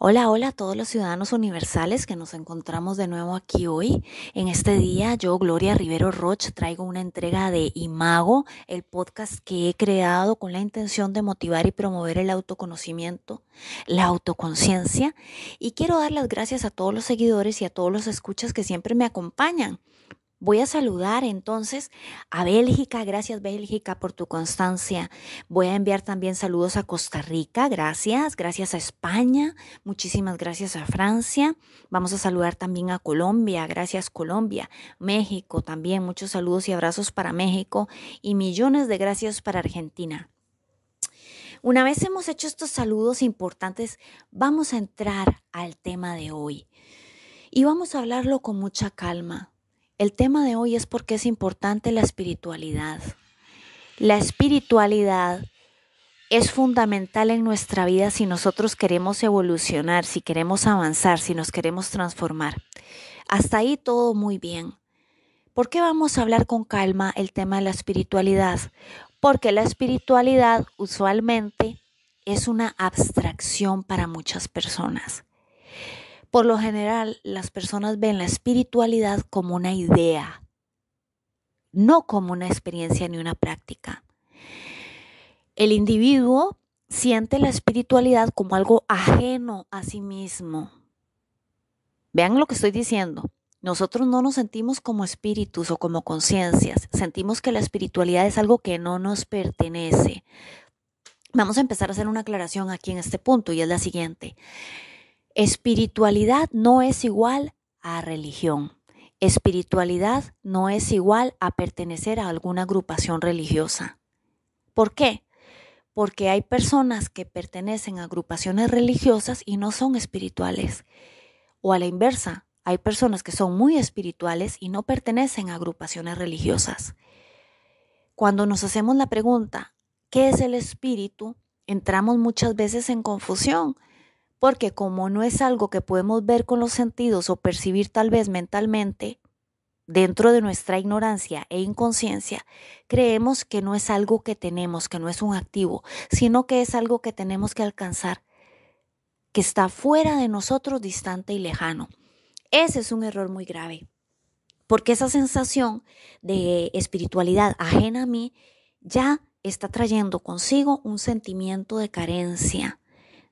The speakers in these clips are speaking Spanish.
Hola, hola a todos los ciudadanos universales que nos encontramos de nuevo aquí hoy. En este día yo, Gloria Rivero Roch, traigo una entrega de Imago, el podcast que he creado con la intención de motivar y promover el autoconocimiento, la autoconciencia. Y quiero dar las gracias a todos los seguidores y a todos los escuchas que siempre me acompañan. Voy a saludar entonces a Bélgica, gracias Bélgica por tu constancia. Voy a enviar también saludos a Costa Rica, gracias, gracias a España, muchísimas gracias a Francia. Vamos a saludar también a Colombia, gracias Colombia, México también, muchos saludos y abrazos para México y millones de gracias para Argentina. Una vez hemos hecho estos saludos importantes, vamos a entrar al tema de hoy y vamos a hablarlo con mucha calma el tema de hoy es por qué es importante la espiritualidad. La espiritualidad es fundamental en nuestra vida si nosotros queremos evolucionar, si queremos avanzar, si nos queremos transformar. Hasta ahí todo muy bien. ¿Por qué vamos a hablar con calma el tema de la espiritualidad? Porque la espiritualidad usualmente es una abstracción para muchas personas. Por lo general, las personas ven la espiritualidad como una idea, no como una experiencia ni una práctica. El individuo siente la espiritualidad como algo ajeno a sí mismo. Vean lo que estoy diciendo. Nosotros no nos sentimos como espíritus o como conciencias. Sentimos que la espiritualidad es algo que no nos pertenece. Vamos a empezar a hacer una aclaración aquí en este punto y es la siguiente. Espiritualidad no es igual a religión. Espiritualidad no es igual a pertenecer a alguna agrupación religiosa. ¿Por qué? Porque hay personas que pertenecen a agrupaciones religiosas y no son espirituales. O a la inversa, hay personas que son muy espirituales y no pertenecen a agrupaciones religiosas. Cuando nos hacemos la pregunta, ¿qué es el espíritu? Entramos muchas veces en confusión porque como no es algo que podemos ver con los sentidos o percibir tal vez mentalmente, dentro de nuestra ignorancia e inconsciencia, creemos que no es algo que tenemos, que no es un activo, sino que es algo que tenemos que alcanzar, que está fuera de nosotros, distante y lejano. Ese es un error muy grave, porque esa sensación de espiritualidad ajena a mí ya está trayendo consigo un sentimiento de carencia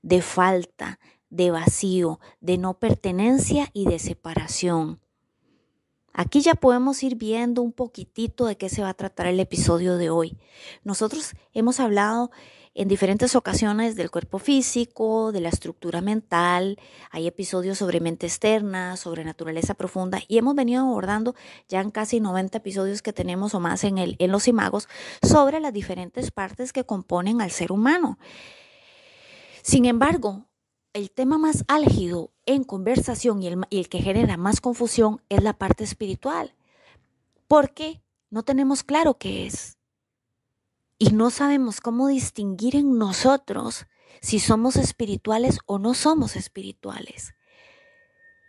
de falta, de vacío, de no pertenencia y de separación. Aquí ya podemos ir viendo un poquitito de qué se va a tratar el episodio de hoy. Nosotros hemos hablado en diferentes ocasiones del cuerpo físico, de la estructura mental, hay episodios sobre mente externa, sobre naturaleza profunda y hemos venido abordando ya en casi 90 episodios que tenemos o más en, el, en los imagos sobre las diferentes partes que componen al ser humano. Sin embargo, el tema más álgido en conversación y el, que genera más confusión es la parte espiritual, porque no tenemos claro qué es y no sabemos cómo distinguir en nosotros si somos espirituales o no somos espirituales.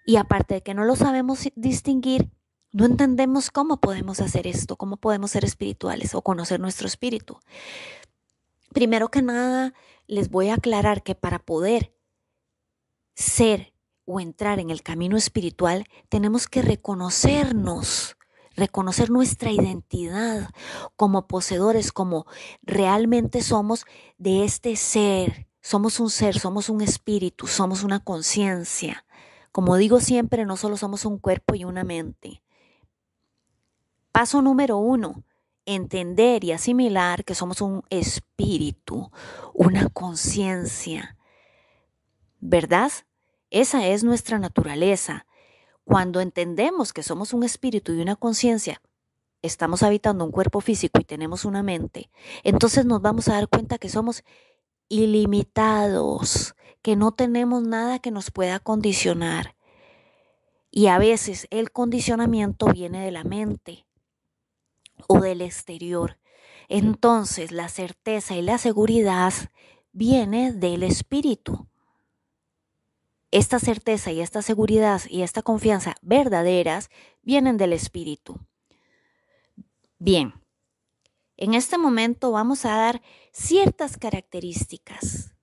Y aparte de que no lo sabemos distinguir, no entendemos cómo podemos hacer esto, cómo podemos ser espirituales o conocer nuestro espíritu. Primero que nada, les voy a aclarar que para poder ser o entrar en el camino espiritual, tenemos que reconocernos, reconocer nuestra identidad como poseedores, como realmente somos de este ser. Somos un ser, somos un espíritu, somos una conciencia. Como digo siempre, no solo somos un cuerpo y una mente. Paso número uno, entender y asimilar que somos un espíritu, una conciencia. ¿Verdad? Esa es nuestra naturaleza. Cuando entendemos que somos un espíritu y una conciencia, estamos habitando un cuerpo físico y tenemos una mente, entonces nos vamos a dar cuenta que somos ilimitados, que no tenemos nada que nos pueda condicionar. Y a veces el condicionamiento viene de la mente o del exterior. Entonces la certeza y la seguridad viene del espíritu. Esta certeza y esta seguridad y esta confianza verdaderas vienen del espíritu. Bien, en este momento vamos a dar ciertas características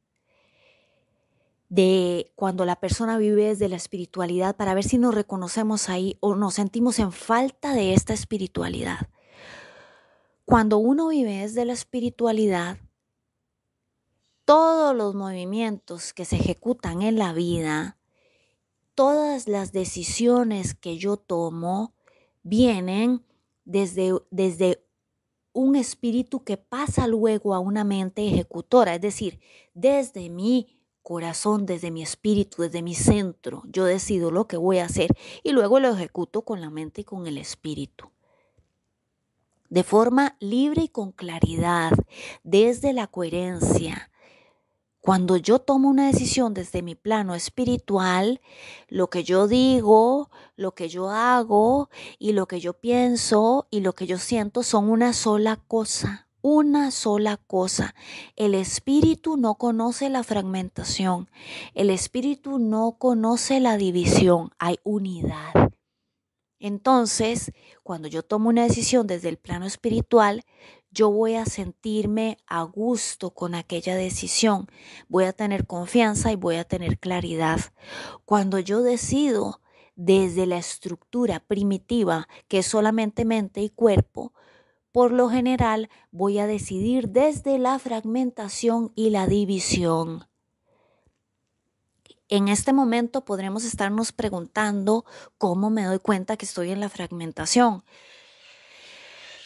de cuando la persona vive desde la espiritualidad para ver si nos reconocemos ahí o nos sentimos en falta de esta espiritualidad. Cuando uno vive desde la espiritualidad, todos los movimientos que se ejecutan en la vida, todas las decisiones que yo tomo, vienen desde, desde un espíritu que pasa luego a una mente ejecutora, es decir, desde mi corazón, desde mi espíritu, desde mi centro, yo decido lo que voy a hacer y luego lo ejecuto con la mente y con el espíritu de forma libre y con claridad, desde la coherencia. Cuando yo tomo una decisión desde mi plano espiritual, lo que yo digo, lo que yo hago y lo que yo pienso y lo que yo siento son una sola cosa, una sola cosa. El espíritu no conoce la fragmentación, el espíritu no conoce la división, hay unidad. Entonces, cuando yo tomo una decisión desde el plano espiritual, yo voy a sentirme a gusto con aquella decisión, voy a tener confianza y voy a tener claridad. Cuando yo decido desde la estructura primitiva, que es solamente mente y cuerpo, por lo general voy a decidir desde la fragmentación y la división. En este momento podremos estarnos preguntando cómo me doy cuenta que estoy en la fragmentación.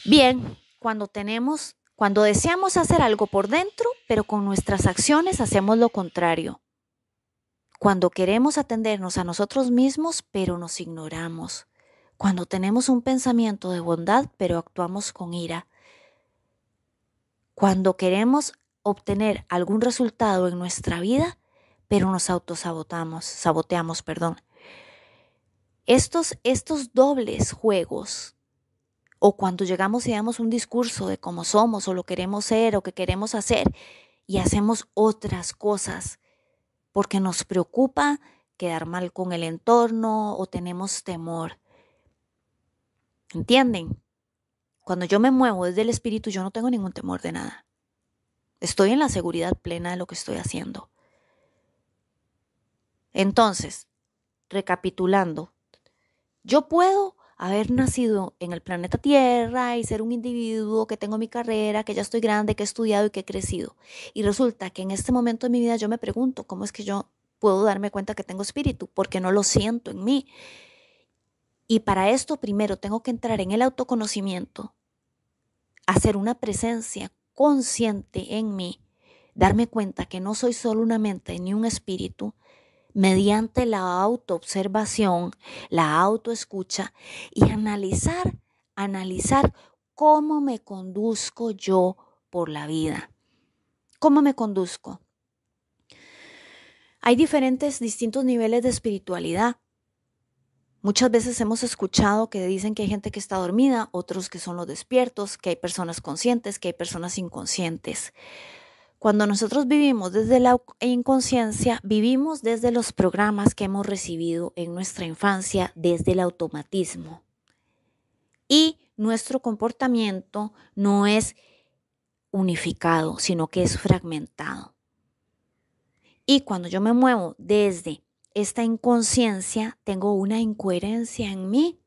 Bien, cuando tenemos, cuando deseamos hacer algo por dentro, pero con nuestras acciones hacemos lo contrario. Cuando queremos atendernos a nosotros mismos, pero nos ignoramos. Cuando tenemos un pensamiento de bondad, pero actuamos con ira. Cuando queremos obtener algún resultado en nuestra vida, pero nos autosabotamos, saboteamos, perdón. Estos, estos dobles juegos, o cuando llegamos y damos un discurso de cómo somos, o lo queremos ser, o qué queremos hacer, y hacemos otras cosas, porque nos preocupa quedar mal con el entorno o tenemos temor. ¿Entienden? Cuando yo me muevo desde el espíritu, yo no tengo ningún temor de nada. Estoy en la seguridad plena de lo que estoy haciendo. Entonces, recapitulando, yo puedo haber nacido en el planeta Tierra y ser un individuo que tengo mi carrera, que ya estoy grande, que he estudiado y que he crecido. Y resulta que en este momento de mi vida yo me pregunto, ¿cómo es que yo puedo darme cuenta que tengo espíritu? Porque no lo siento en mí. Y para esto primero tengo que entrar en el autoconocimiento, hacer una presencia consciente en mí, darme cuenta que no soy solo una mente ni un espíritu, mediante la autoobservación, la autoescucha y analizar, analizar cómo me conduzco yo por la vida. ¿Cómo me conduzco? Hay diferentes, distintos niveles de espiritualidad. Muchas veces hemos escuchado que dicen que hay gente que está dormida, otros que son los despiertos, que hay personas conscientes, que hay personas inconscientes. Cuando nosotros vivimos desde la inconsciencia, vivimos desde los programas que hemos recibido en nuestra infancia, desde el automatismo. Y nuestro comportamiento no es unificado, sino que es fragmentado. Y cuando yo me muevo desde esta inconsciencia, tengo una incoherencia en mí.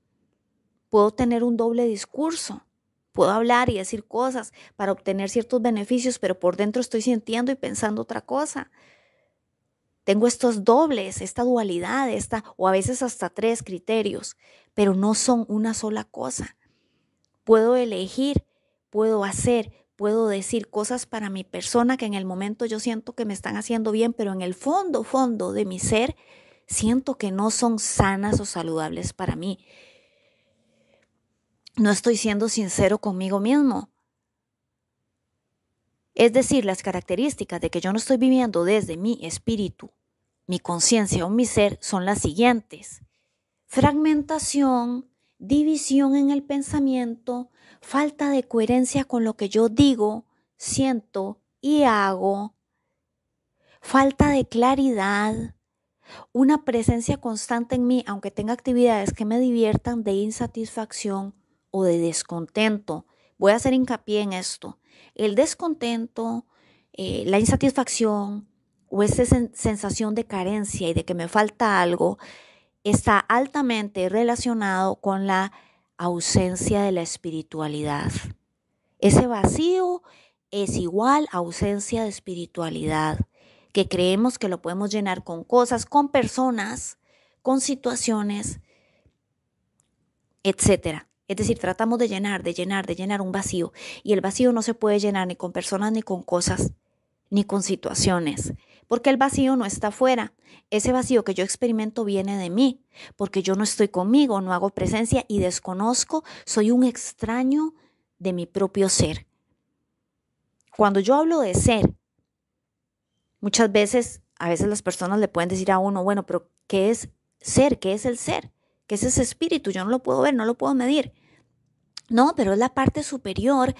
Puedo tener un doble discurso. Puedo hablar y decir cosas para obtener ciertos beneficios, pero por dentro estoy sintiendo y pensando otra cosa. Tengo estos dobles, esta dualidad, esta o a veces hasta tres criterios, pero no son una sola cosa. Puedo elegir, puedo hacer, puedo decir cosas para mi persona que en el momento yo siento que me están haciendo bien, pero en el fondo, fondo de mi ser, siento que no son sanas o saludables para mí no estoy siendo sincero conmigo mismo. Es decir, las características de que yo no estoy viviendo desde mi espíritu, mi conciencia o mi ser son las siguientes. Fragmentación, división en el pensamiento, falta de coherencia con lo que yo digo, siento y hago, falta de claridad, una presencia constante en mí, aunque tenga actividades que me diviertan, de insatisfacción, o de descontento. Voy a hacer hincapié en esto. El descontento, eh, la insatisfacción o esa sensación de carencia y de que me falta algo está altamente relacionado con la ausencia de la espiritualidad. Ese vacío es igual a ausencia de espiritualidad, que creemos que lo podemos llenar con cosas, con personas, con situaciones, etcétera. Es decir, tratamos de llenar, de llenar, de llenar un vacío. Y el vacío no se puede llenar ni con personas, ni con cosas, ni con situaciones. Porque el vacío no está afuera. Ese vacío que yo experimento viene de mí. Porque yo no estoy conmigo, no hago presencia y desconozco, soy un extraño de mi propio ser. Cuando yo hablo de ser, muchas veces, a veces las personas le pueden decir a uno, bueno, pero ¿qué es ser? ¿Qué es el ser? ¿Qué es ese espíritu? Yo no lo puedo ver, no lo puedo medir. No, pero es la parte superior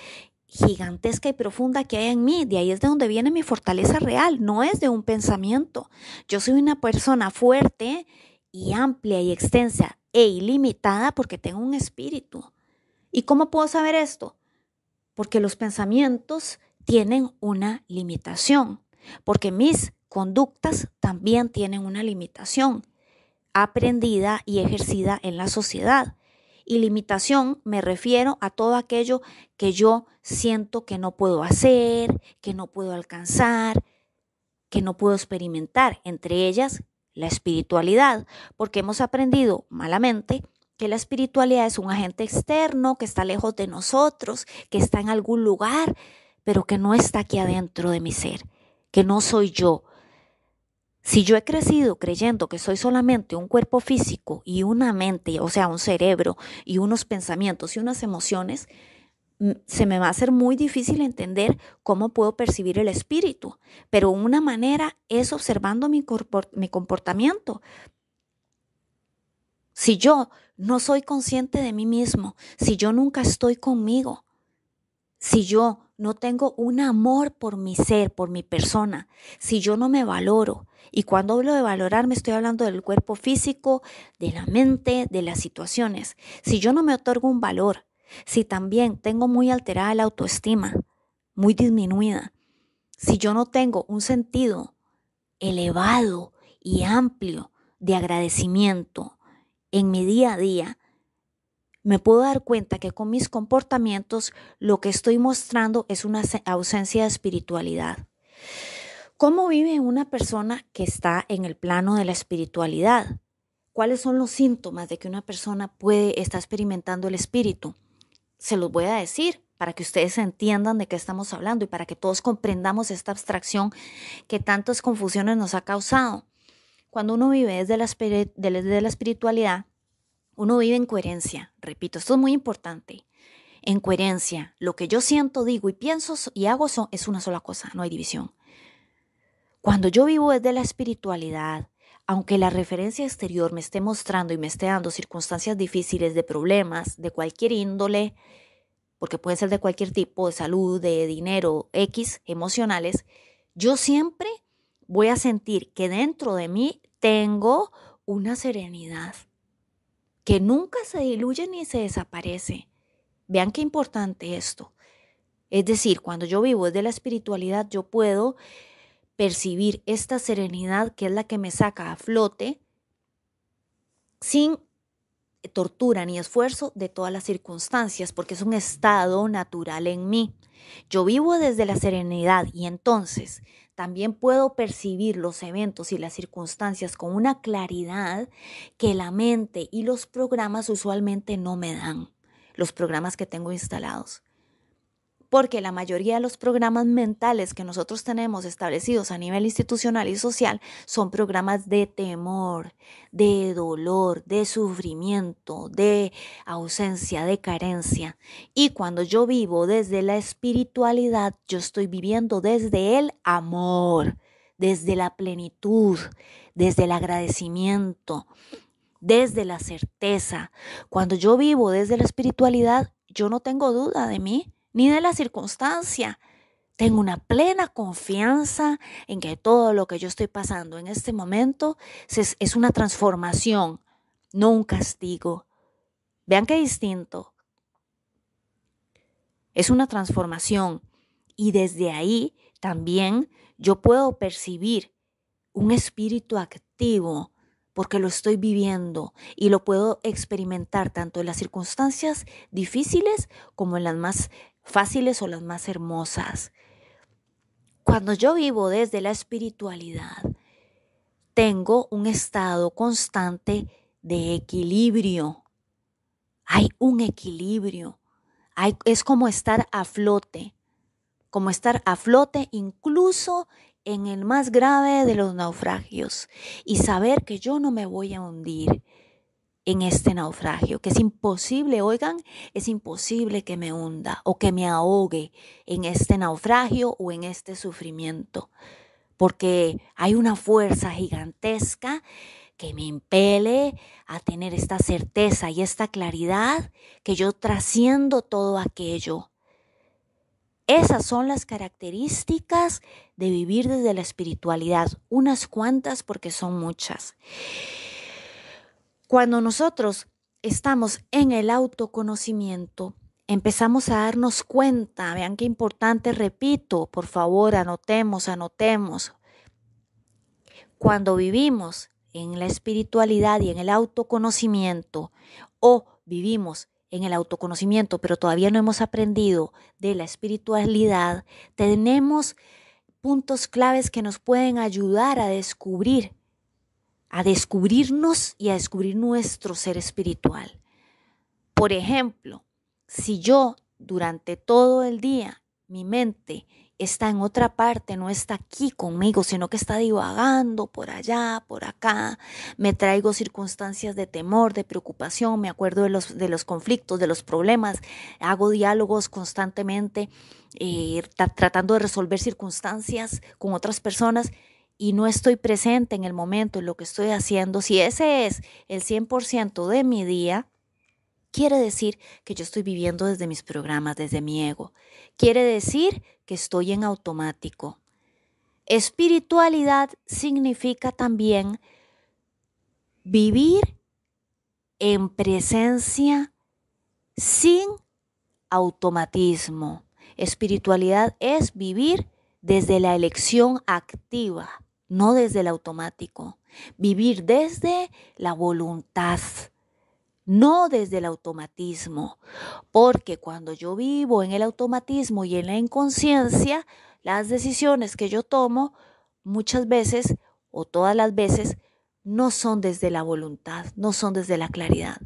gigantesca y profunda que hay en mí. De ahí es de donde viene mi fortaleza real, no es de un pensamiento. Yo soy una persona fuerte y amplia y extensa e ilimitada porque tengo un espíritu. ¿Y cómo puedo saber esto? Porque los pensamientos tienen una limitación, porque mis conductas también tienen una limitación aprendida y ejercida en la sociedad. Y limitación me refiero a todo aquello que yo siento que no puedo hacer, que no puedo alcanzar, que no puedo experimentar, entre ellas la espiritualidad, porque hemos aprendido malamente que la espiritualidad es un agente externo que está lejos de nosotros, que está en algún lugar, pero que no está aquí adentro de mi ser, que no soy yo, si yo he crecido creyendo que soy solamente un cuerpo físico y una mente, o sea, un cerebro y unos pensamientos y unas emociones, mm, se me va a hacer muy difícil entender cómo puedo percibir el espíritu, pero una manera es observando mi, mi comportamiento. Si yo no soy consciente de mí mismo, si yo nunca estoy conmigo, si yo no tengo un amor por mi ser, por mi persona, si yo no me valoro, y cuando hablo de valorar, me estoy hablando del cuerpo físico, de la mente, de las situaciones. Si yo no me otorgo un valor, si también tengo muy alterada la autoestima, muy disminuida, si yo no tengo un sentido elevado y amplio de agradecimiento en mi día a día, me puedo dar cuenta que con mis comportamientos lo que estoy mostrando es una ausencia de espiritualidad. ¿Cómo vive una persona que está en el plano de la espiritualidad? ¿Cuáles son los síntomas de que una persona puede estar experimentando el espíritu? Se los voy a decir para que ustedes entiendan de qué estamos hablando y para que todos comprendamos esta abstracción que tantas confusiones nos ha causado. Cuando uno vive desde la, espiritualidad, uno vive en coherencia. Repito, esto es muy importante. En coherencia, lo que yo siento, digo y pienso y hago es una sola cosa, no hay división. Cuando yo vivo desde la espiritualidad, aunque la referencia exterior me esté mostrando y me esté dando circunstancias difíciles de problemas de cualquier índole, porque pueden ser de cualquier tipo, de salud, de dinero, X, emocionales, yo siempre voy a sentir que dentro de mí tengo una serenidad que nunca se diluye ni se desaparece. Vean qué importante esto. Es decir, cuando yo vivo desde la espiritualidad, yo puedo percibir esta serenidad que es la que me saca a flote sin tortura ni esfuerzo de todas las circunstancias, porque es un estado natural en mí. Yo vivo desde la serenidad y entonces también puedo percibir los eventos y las circunstancias con una claridad que la mente y los programas usualmente no me dan, los programas que tengo instalados porque la mayoría de los programas mentales que nosotros tenemos establecidos a nivel institucional y social son programas de temor, de dolor, de sufrimiento, de ausencia, de carencia. Y cuando yo vivo desde la espiritualidad, yo estoy viviendo desde el amor, desde la plenitud, desde el agradecimiento, desde la certeza. Cuando yo vivo desde la espiritualidad, yo no tengo duda de mí ni de la circunstancia. Tengo una plena confianza en que todo lo que yo estoy pasando en este momento es una transformación, no un castigo. Vean qué distinto. Es una transformación y desde ahí también yo puedo percibir un espíritu activo porque lo estoy viviendo y lo puedo experimentar tanto en las circunstancias difíciles como en las más fáciles o las más hermosas. Cuando yo vivo desde la espiritualidad, tengo un estado constante de equilibrio. Hay un equilibrio. es como estar a flote, como estar a flote incluso en el más grave de los naufragios y saber que yo no me voy a hundir, en este naufragio, que es imposible, oigan, es imposible que me hunda o que me ahogue en este naufragio o en este sufrimiento, porque hay una fuerza gigantesca que me impele a tener esta certeza y esta claridad que yo trasciendo todo aquello. Esas son las características de vivir desde la espiritualidad, unas cuantas porque son muchas. Cuando nosotros estamos en el autoconocimiento, empezamos a darnos cuenta, vean qué importante, repito, por favor, anotemos, anotemos. Cuando vivimos en la espiritualidad y en el autoconocimiento, o vivimos en el autoconocimiento, pero todavía no hemos aprendido de la espiritualidad, tenemos puntos claves que nos pueden ayudar a descubrir a descubrirnos y a descubrir nuestro ser espiritual. Por ejemplo, si yo durante todo el día mi mente está en otra parte, no está aquí conmigo, sino que está divagando por allá, por acá. Me traigo circunstancias de temor, de preocupación, me acuerdo de los, de los conflictos, de los problemas, hago diálogos constantemente eh, tratando de resolver circunstancias con otras personas y no estoy presente en el momento, en lo que estoy haciendo, si ese es el 100% de mi día, quiere decir que yo estoy viviendo desde mis programas, desde mi ego. Quiere decir que estoy en automático. Espiritualidad significa también vivir en presencia sin automatismo. Espiritualidad es vivir desde la elección activa, no desde el automático. Vivir desde la voluntad, no desde el automatismo. Porque cuando yo vivo en el automatismo y en la inconsciencia, las decisiones que yo tomo muchas veces o todas las veces no son desde la voluntad, no son desde la claridad,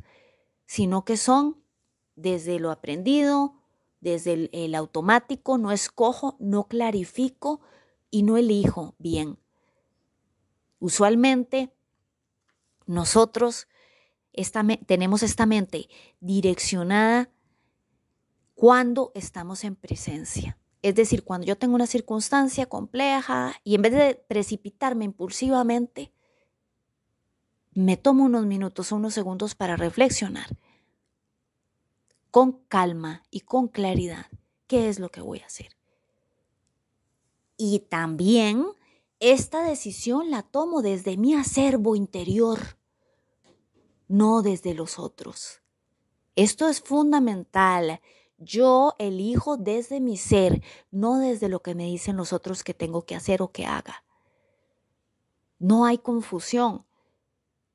sino que son desde lo aprendido, desde el, automático, no escojo, no clarifico y no elijo bien. Usualmente nosotros tenemos esta mente direccionada cuando estamos en presencia. Es decir, cuando yo tengo una circunstancia compleja y en vez de precipitarme impulsivamente, me tomo unos minutos o unos segundos para reflexionar con calma y con claridad qué es lo que voy a hacer. Y también esta decisión la tomo desde mi acervo interior, no desde los otros. Esto es fundamental. Yo elijo desde mi ser, no desde lo que me dicen los otros que tengo que hacer o que haga. No hay confusión,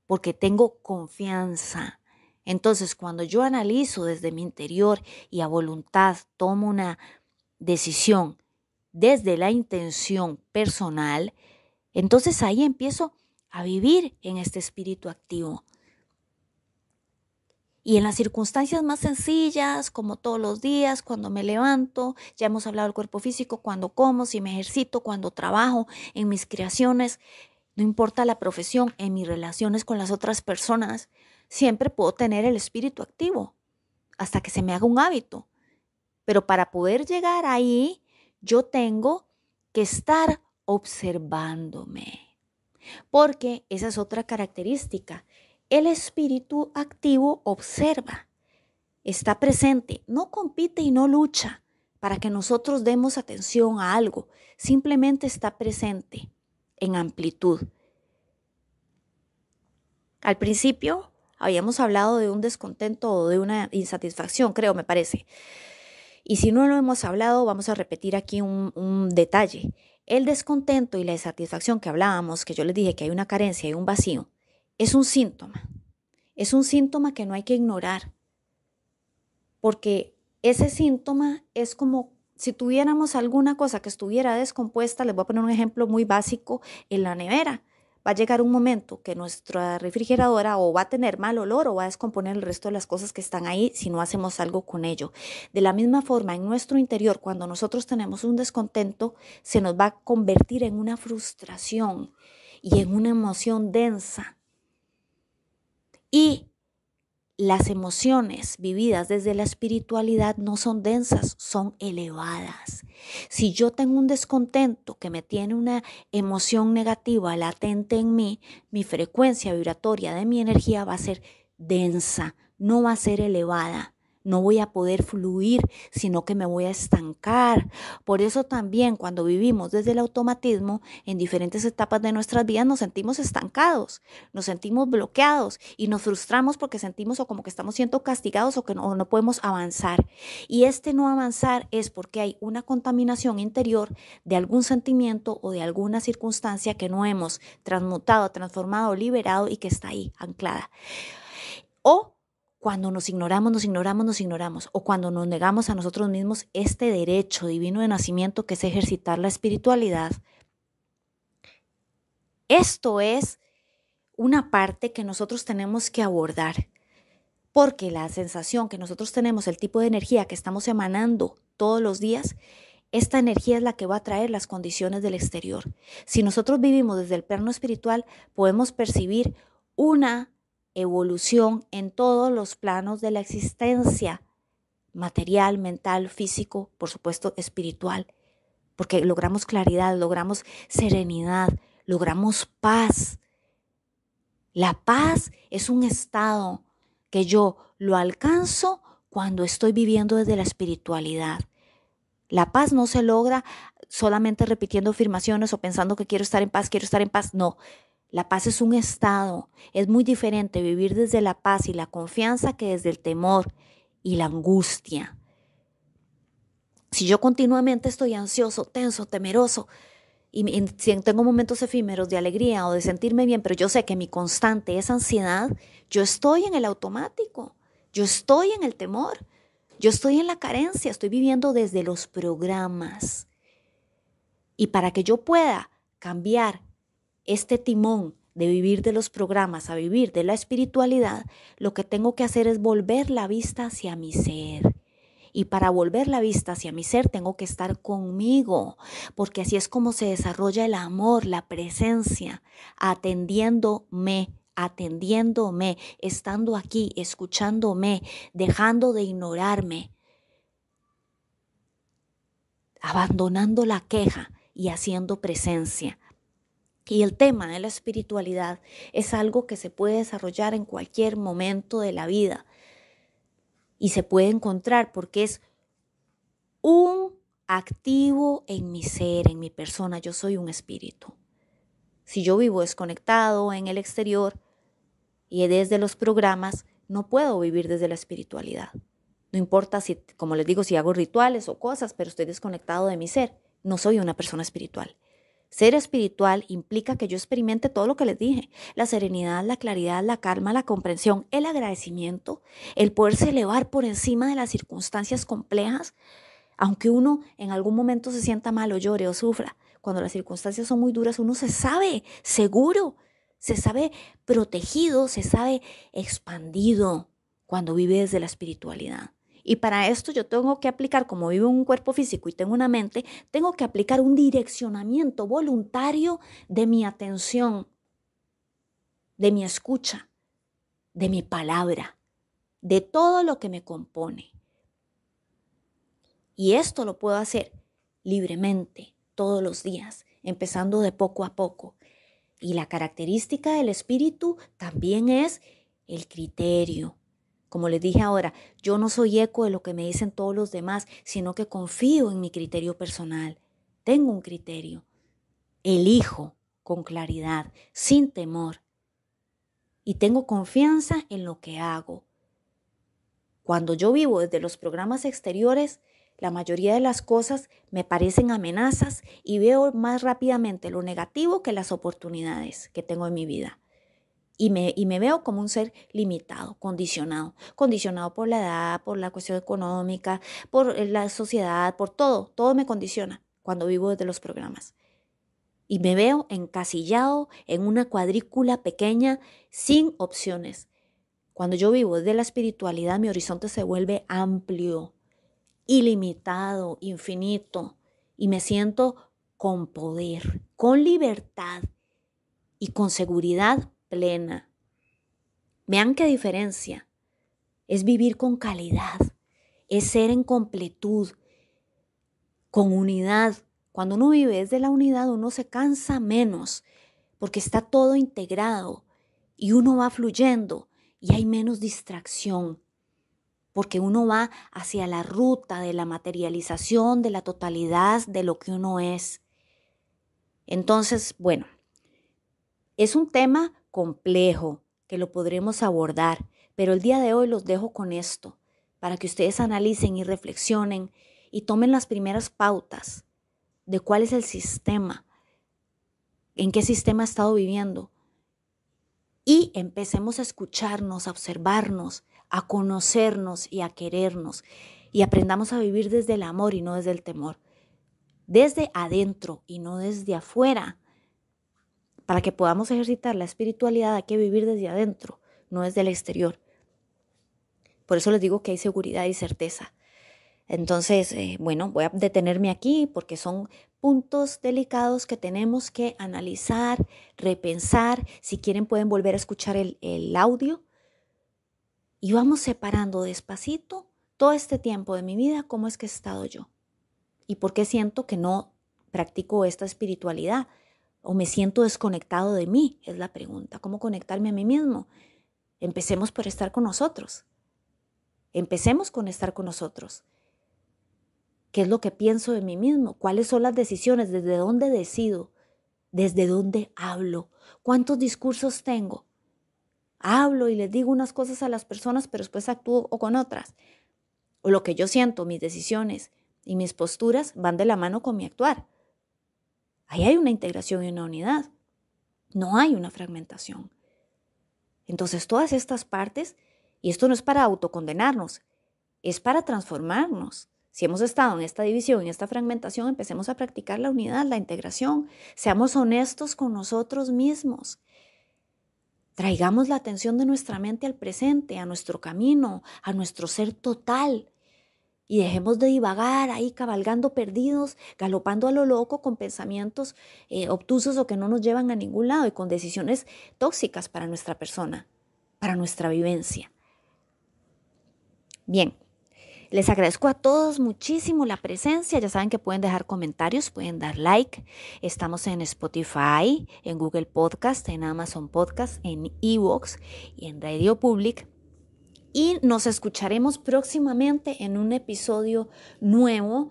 porque tengo confianza. Entonces, cuando yo analizo desde mi interior y a voluntad tomo una decisión desde la intención personal, entonces ahí empiezo a vivir en este espíritu activo. Y en las circunstancias más sencillas, como todos los días, cuando me levanto, ya hemos hablado del cuerpo físico, cuando como, si me ejercito, cuando trabajo, en mis creaciones, no importa la profesión, en mis relaciones con las otras personas, siempre puedo tener el espíritu activo hasta que se me haga un hábito. Pero para poder llegar ahí, yo tengo que estar observándome. Porque esa es otra característica. El espíritu activo observa, está presente, no compite y no lucha para que nosotros demos atención a algo, simplemente está presente en amplitud. Al principio habíamos hablado de un descontento o de una insatisfacción, creo, me parece. Y si no lo hemos hablado, vamos a repetir aquí un, detalle. El descontento y la insatisfacción que hablábamos, que yo les dije que hay una carencia y un vacío, es un síntoma. Es un síntoma que no hay que ignorar, porque ese síntoma es como si tuviéramos alguna cosa que estuviera descompuesta, les voy a poner un ejemplo muy básico, en la nevera va a llegar un momento que nuestra refrigeradora o va a tener mal olor o va a descomponer el resto de las cosas que están ahí si no hacemos algo con ello. De la misma forma, en nuestro interior, cuando nosotros tenemos un descontento, se nos va a convertir en una frustración y en una emoción densa. Y las emociones vividas desde la espiritualidad no son densas, son elevadas. Si yo tengo un descontento que me tiene una emoción negativa latente en mí, mi frecuencia vibratoria de mi energía va a ser densa, no va a ser elevada no voy a poder fluir, sino que me voy a estancar. Por eso también cuando vivimos desde el automatismo, en diferentes etapas de nuestras vidas nos sentimos estancados, nos sentimos bloqueados y nos frustramos porque sentimos o como que estamos siendo castigados o que no, podemos avanzar. Y este no avanzar es porque hay una contaminación interior de algún sentimiento o de alguna circunstancia que no hemos transmutado, transformado, liberado y que está ahí anclada. O cuando nos ignoramos, nos ignoramos, nos ignoramos, o cuando nos negamos a nosotros mismos este derecho divino de nacimiento que es ejercitar la espiritualidad, esto es una parte que nosotros tenemos que abordar, porque la sensación que nosotros tenemos, el tipo de energía que estamos emanando todos los días, esta energía es la que va a traer las condiciones del exterior. Si nosotros vivimos desde el plano espiritual, podemos percibir una evolución en todos los planos de la existencia, material, mental, físico, por supuesto espiritual, porque logramos claridad, logramos serenidad, logramos paz. La paz es un estado que yo lo alcanzo cuando estoy viviendo desde la espiritualidad. La paz no se logra solamente repitiendo afirmaciones o pensando que quiero estar en paz, quiero estar en paz. No, la paz es un estado. Es muy diferente vivir desde la paz y la confianza que desde el temor y la angustia. Si yo continuamente estoy ansioso, tenso, temeroso, y tengo momentos efímeros de alegría o de sentirme bien, pero yo sé que mi constante es ansiedad, yo estoy en el automático, yo estoy en el temor, yo estoy en la carencia, estoy viviendo desde los programas. Y para que yo pueda cambiar este timón de vivir de los programas a vivir de la espiritualidad, lo que tengo que hacer es volver la vista hacia mi ser. Y para volver la vista hacia mi ser tengo que estar conmigo, porque así es como se desarrolla el amor, la presencia, atendiéndome, atendiéndome, estando aquí, escuchándome, dejando de ignorarme, abandonando la queja y haciendo presencia y el tema de la espiritualidad es algo que se puede desarrollar en cualquier momento de la vida y se puede encontrar porque es un activo en mi ser, en mi persona. Yo soy un espíritu. Si yo vivo desconectado en el exterior y desde los programas, no puedo vivir desde la espiritualidad. No importa si, como les digo, si hago rituales o cosas, pero estoy desconectado de mi ser. No soy una persona espiritual. Ser espiritual implica que yo experimente todo lo que les dije, la serenidad, la claridad, la calma, la comprensión, el agradecimiento, el poderse elevar por encima de las circunstancias complejas, aunque uno en algún momento se sienta mal o llore o sufra. Cuando las circunstancias son muy duras, uno se sabe seguro, se sabe protegido, se sabe expandido cuando vive desde la espiritualidad. Y para esto yo tengo que aplicar, como vivo en un cuerpo físico y tengo una mente, tengo que aplicar un direccionamiento voluntario de mi atención, de mi escucha, de mi palabra, de todo lo que me compone. Y esto lo puedo hacer libremente todos los días, empezando de poco a poco. Y la característica del espíritu también es el criterio, como les dije ahora, yo no soy eco de lo que me dicen todos los demás, sino que confío en mi criterio personal. Tengo un criterio. Elijo con claridad, sin temor. Y tengo confianza en lo que hago. Cuando yo vivo desde los programas exteriores, la mayoría de las cosas me parecen amenazas y veo más rápidamente lo negativo que las oportunidades que tengo en mi vida y me, veo como un ser limitado, condicionado, condicionado por la edad, por la cuestión económica, por eh, la sociedad, por todo, todo me condiciona cuando vivo desde los programas. Y me veo encasillado en una cuadrícula pequeña sin opciones. Cuando yo vivo desde la espiritualidad, mi horizonte se vuelve amplio, ilimitado, infinito, y me siento con poder, con libertad y con seguridad plena. Vean qué diferencia. Es vivir con calidad, es ser en completud, con unidad. Cuando uno vive desde la unidad, uno se cansa menos porque está todo integrado y uno va fluyendo y hay menos distracción porque uno va hacia la ruta de la materialización de la totalidad de lo que uno es. Entonces, bueno, es un tema complejo, que lo podremos abordar, pero el día de hoy los dejo con esto, para que ustedes analicen y reflexionen y tomen las primeras pautas de cuál es el sistema, en qué sistema ha estado viviendo. Y empecemos a escucharnos, a observarnos, a conocernos y a querernos. Y aprendamos a vivir desde el amor y no desde el temor. Desde adentro y no desde afuera. Para que podamos ejercitar la espiritualidad hay que vivir desde adentro, no desde el exterior. Por eso les digo que hay seguridad y certeza. Entonces, eh, bueno, voy a detenerme aquí porque son puntos delicados que tenemos que analizar, repensar. Si quieren pueden volver a escuchar el audio. Y vamos separando despacito todo este tiempo de mi vida, cómo es que he estado yo y por qué siento que no practico esta espiritualidad ¿O me siento desconectado de mí? Es la pregunta. ¿Cómo conectarme a mí mismo? Empecemos por estar con nosotros. Empecemos con estar con nosotros. ¿Qué es lo que pienso de mí mismo? ¿Cuáles son las decisiones? ¿Desde dónde decido? ¿Desde dónde hablo? ¿Cuántos discursos tengo? Hablo y les digo unas cosas a las personas, pero después actúo o con otras. O lo que yo siento, mis decisiones y mis posturas van de la mano con mi actuar. Ahí hay una integración y una unidad. No hay una fragmentación. Entonces, todas estas partes, y esto no es para autocondenarnos, es para transformarnos. Si hemos estado en esta división, en esta fragmentación, empecemos a practicar la unidad, la integración. Seamos honestos con nosotros mismos. Traigamos la atención de nuestra mente al presente, a nuestro camino, a nuestro ser total y dejemos de divagar ahí cabalgando perdidos, galopando a lo loco con pensamientos eh, obtusos o que no nos llevan a ningún lado y con decisiones tóxicas para nuestra persona, para nuestra vivencia. Bien, les agradezco a todos muchísimo la presencia. Ya saben que pueden dejar comentarios, pueden dar like. Estamos en Spotify, en Google Podcast, en Amazon Podcast, en Evox y en Radio Public y nos escucharemos próximamente en un episodio nuevo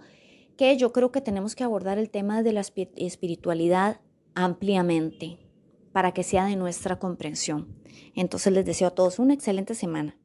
que yo creo que tenemos que abordar el tema de la espiritualidad ampliamente para que sea de nuestra comprensión. Entonces les deseo a todos una excelente semana.